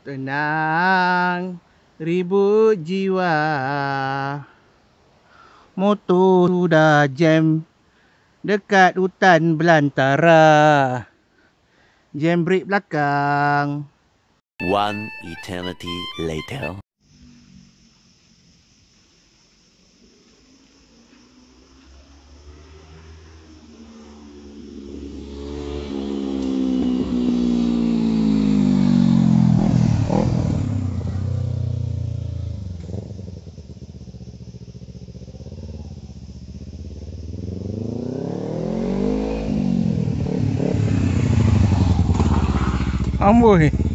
tenang ribu jiwa motor sudah jam dekat hutan belantara jam brek belakang one eternity later Vamos morrer.